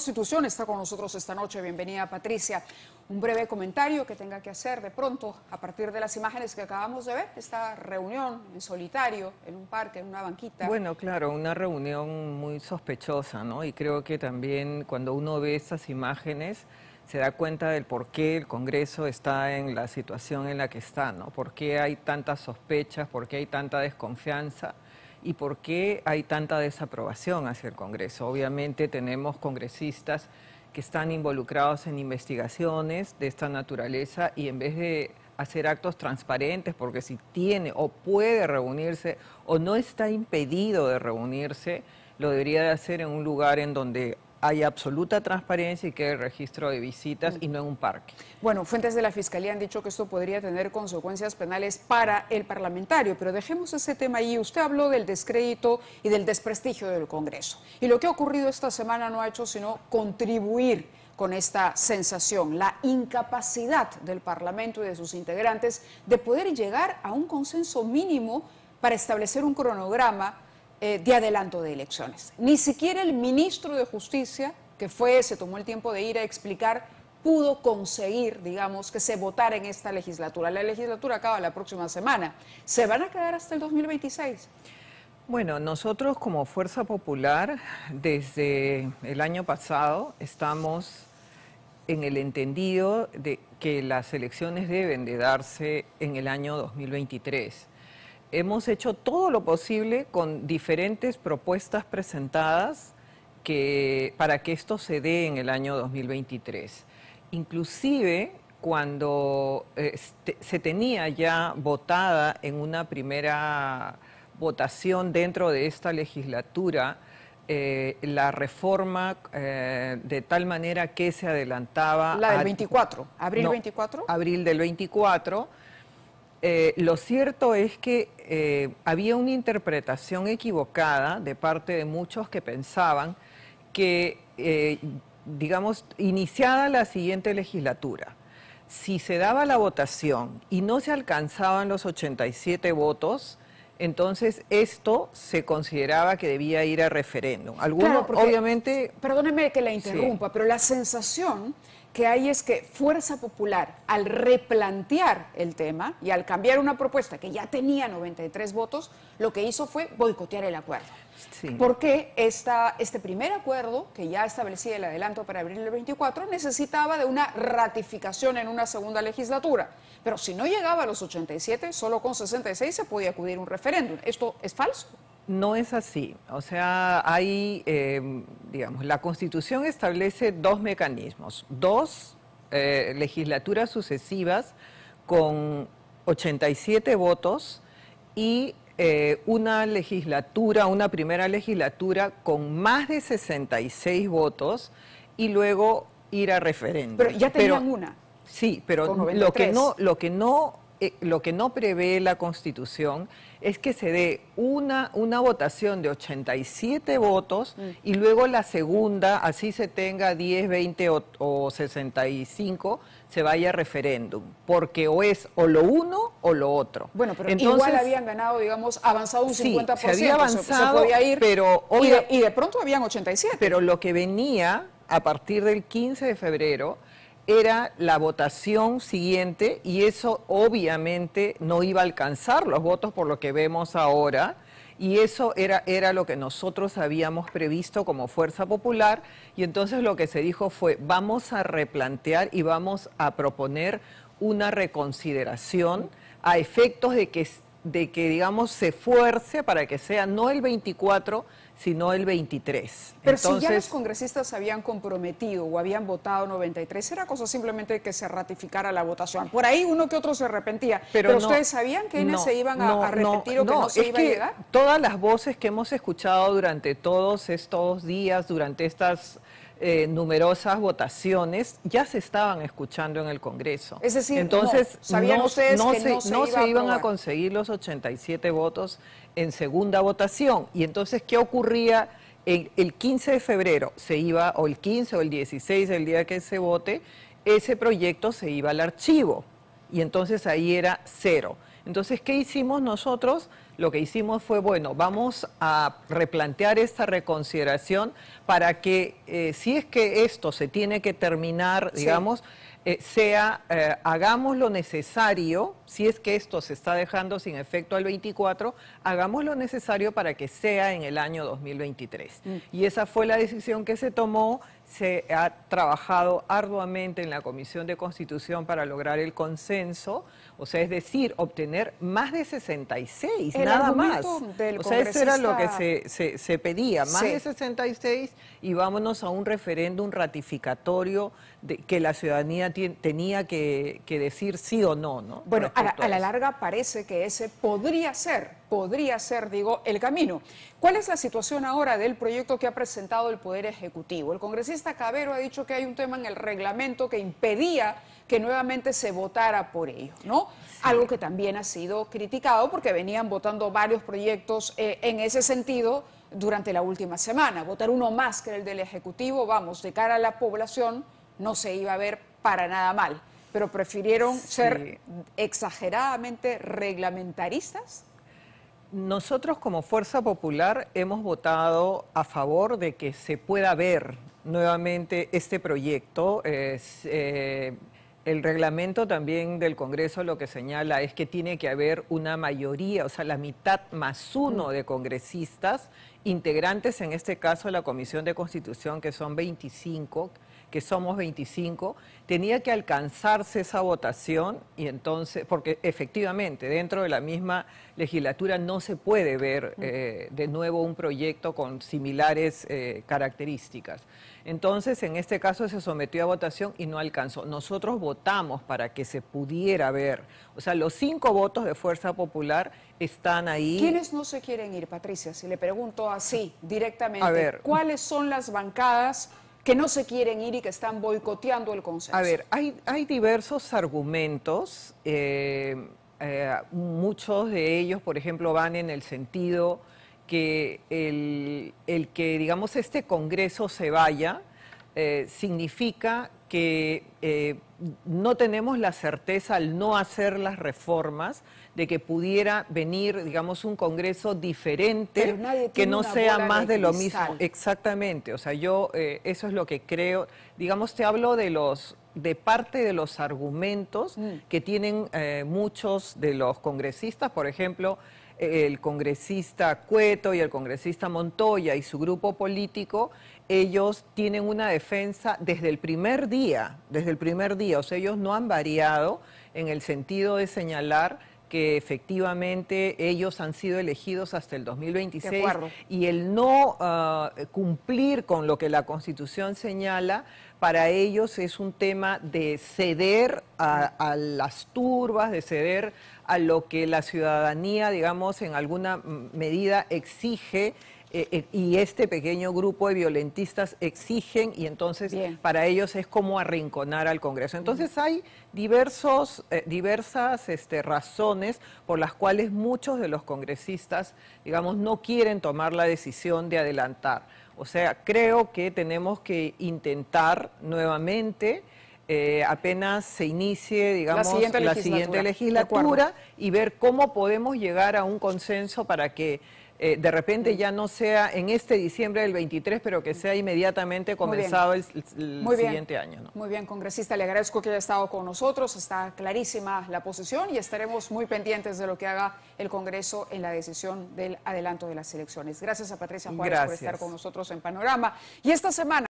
Constitución está con nosotros esta noche. Bienvenida, Patricia. Un breve comentario que tenga que hacer de pronto a partir de las imágenes que acabamos de ver, esta reunión en solitario, en un parque, en una banquita. Bueno, claro, una reunión muy sospechosa, ¿no? Y creo que también cuando uno ve estas imágenes se da cuenta del por qué el Congreso está en la situación en la que está, ¿no? ¿Por qué hay tantas sospechas? ¿Por qué hay tanta desconfianza? y por qué hay tanta desaprobación hacia el Congreso. Obviamente tenemos congresistas que están involucrados en investigaciones de esta naturaleza y en vez de hacer actos transparentes, porque si tiene o puede reunirse o no está impedido de reunirse, lo debería de hacer en un lugar en donde hay absoluta transparencia y que el registro de visitas y no en un parque. Bueno, fuentes de la Fiscalía han dicho que esto podría tener consecuencias penales para el parlamentario, pero dejemos ese tema ahí. Usted habló del descrédito y del desprestigio del Congreso. Y lo que ha ocurrido esta semana no ha hecho sino contribuir con esta sensación, la incapacidad del Parlamento y de sus integrantes de poder llegar a un consenso mínimo para establecer un cronograma eh, de adelanto de elecciones. Ni siquiera el ministro de Justicia, que fue, se tomó el tiempo de ir a explicar, pudo conseguir, digamos, que se votara en esta legislatura. La legislatura acaba la próxima semana. Se van a quedar hasta el 2026. Bueno, nosotros como Fuerza Popular, desde el año pasado, estamos en el entendido de que las elecciones deben de darse en el año 2023 hemos hecho todo lo posible con diferentes propuestas presentadas que, para que esto se dé en el año 2023. Inclusive cuando eh, este, se tenía ya votada en una primera votación dentro de esta legislatura eh, la reforma eh, de tal manera que se adelantaba... La del 24, abril 24. Abril del 24 eh, lo cierto es que eh, había una interpretación equivocada de parte de muchos que pensaban que, eh, digamos, iniciada la siguiente legislatura, si se daba la votación y no se alcanzaban los 87 votos, entonces esto se consideraba que debía ir a referéndum. Algunos, claro, obviamente... Perdóneme que la interrumpa, pero la sensación que hay es que Fuerza Popular, al replantear el tema y al cambiar una propuesta que ya tenía 93 votos, lo que hizo fue boicotear el acuerdo. Porque este primer acuerdo, que ya establecía el adelanto para abril del 24, necesitaba de una ratificación en una segunda legislatura. Pero si no llegaba a los 87, solo con 66 se podía acudir a un referéndum. ¿Esto es falso? No es así. O sea, hay, em, digamos, la Constitución establece dos mecanismos, dos eh, legislaturas sucesivas con 87 votos y eh, una legislatura, una primera legislatura con más de 66 votos y luego ir a referéndum. Pero ya tenían una. Sí, pero lo que, no, lo que no eh, lo que no prevé la Constitución es que se dé una, votación de 87 votos mm. y luego la segunda, así se tenga 10, 20 o, 65, se vaya a referéndum, porque o es o lo uno o lo otro. Bueno, pero igual habían ganado, digamos, avanzado un 50%. Se había avanzado, podía ir, pero y de pronto habían 87. Pero lo que venía a partir del 15 de febrero era la votación siguiente y eso obviamente no iba a alcanzar los votos por lo que vemos ahora. Y eso era, era lo que nosotros habíamos previsto como Fuerza Popular. Y entonces lo que se dijo fue, vamos a replantear y vamos a proponer una reconsideración a efectos de que, de que digamos, se fuerce para que sea no el 24, sino el 23. Pero si ya los congresistas habían comprometido o habían votado 93, era cosa simplemente que se ratificara la votación. Por ahí uno que otro se arrepentía. Pero, ustedes sabían que no, se iban a, arrepentir o que no se iba a llegar. Todas las voces que hemos escuchado durante todos estos días, durante estas eh, numerosas votaciones ya se estaban escuchando en el Congreso. Es entonces no, ¿sabían que se, no se, iban a conseguir los 87 votos en segunda votación. Y entonces, ¿qué ocurría? El, el 15 de febrero se iba, o el 15 o el 16, el día que se vote, ese proyecto se iba al archivo. Y entonces ahí era cero. Entonces, ¿qué hicimos nosotros? Lo que hicimos fue, bueno, vamos a replantear esta reconsideración para que eh, si es que esto se tiene que terminar, digamos, eh, sea, eh, hagamos lo necesario, si es que esto se está dejando sin efecto al 24, hagamos lo necesario para que sea en el año 2023. Mm. Y esa fue la decisión que se tomó se ha trabajado arduamente en la Comisión de Constitución para lograr el consenso, o sea, es decir, obtener más de 66, seis, nada más. o sea, eso era lo que se, se, pedía, más de 66 y vámonos a un referéndum ratificatorio de, que la ciudadanía tenía que, decir sí o no, ¿no? Bueno, a la, a la larga parece que ese podría ser podría ser, digo, el camino. ¿Cuál es la situación ahora del proyecto que ha presentado el Poder Ejecutivo? El congresista Cabero ha dicho que hay un tema en el reglamento que impedía que nuevamente se votara por ello, ¿no? Algo que también ha sido criticado porque venían votando varios proyectos eh, en ese sentido durante la última semana. Votar uno más que el del Ejecutivo, vamos, de cara a la población, no se iba a ver para nada mal. Pero prefirieron ser exageradamente reglamentaristas nosotros como Fuerza Popular hemos votado a favor de que se pueda ver nuevamente este proyecto. Eh, el reglamento también del Congreso lo que señala es que tiene que haber una mayoría, o sea, la mitad más uno de congresistas integrantes en este caso de la Comisión de Constitución, que son 25, que somos 25, tenía que alcanzarse esa votación y entonces, porque efectivamente dentro de la misma legislatura no se puede ver eh, de nuevo un proyecto con similares eh, características. Entonces, en este caso se sometió a votación y no alcanzó. Nosotros votamos para que se pudiera ver, o sea, los cinco votos de Fuerza Popular están ahí. ¿Quiénes no se quieren ir, Patricia? Si le pregunto así directamente, ¿cuáles son las bancadas que no se quieren ir y que están boicoteando el consenso? A ver, hay, hay diversos argumentos, eh, eh, muchos de ellos, por ejemplo, van en el sentido que el, el que, digamos, este Congreso se vaya eh, significa que eh, no tenemos la certeza al no hacer las reformas de que pudiera venir, digamos, un Congreso diferente que no sea más de, lo mismo. Exactamente, o sea, yo eh, eso es lo que creo. Digamos, te hablo de los de parte de los argumentos mm. que tienen eh, muchos de los congresistas, por ejemplo, el congresista Cueto y el congresista Montoya y su grupo político, ellos tienen una defensa desde el primer día, desde el primer día, o sea, ellos no han variado en el sentido de señalar que efectivamente ellos han sido elegidos hasta el 2026 y el no ah, cumplir con lo que la Constitución señala para ellos es un tema de ceder a, las turbas, de ceder a lo que la ciudadanía, digamos, en alguna medida exige eh, eh, y este pequeño grupo de violentistas exigen y entonces para ellos es como arrinconar al Congreso. Entonces hay diversos, eh, diversas este, razones por las cuales muchos de los congresistas, digamos, no quieren tomar la decisión de adelantar. O sea, creo que tenemos que intentar nuevamente... apenas se inicie, digamos, la siguiente legislatura y ver cómo podemos llegar a un consenso para que eh, de repente ya no sea en este diciembre del 23, pero que sea inmediatamente comenzado el, siguiente año. Muy bien, congresista, le agradezco que haya estado con nosotros, está clarísima la posición y estaremos muy pendientes de lo que haga el Congreso en la decisión del adelanto de las elecciones. Gracias a Patricia Juárez por estar con nosotros en Panorama. Y esta semana...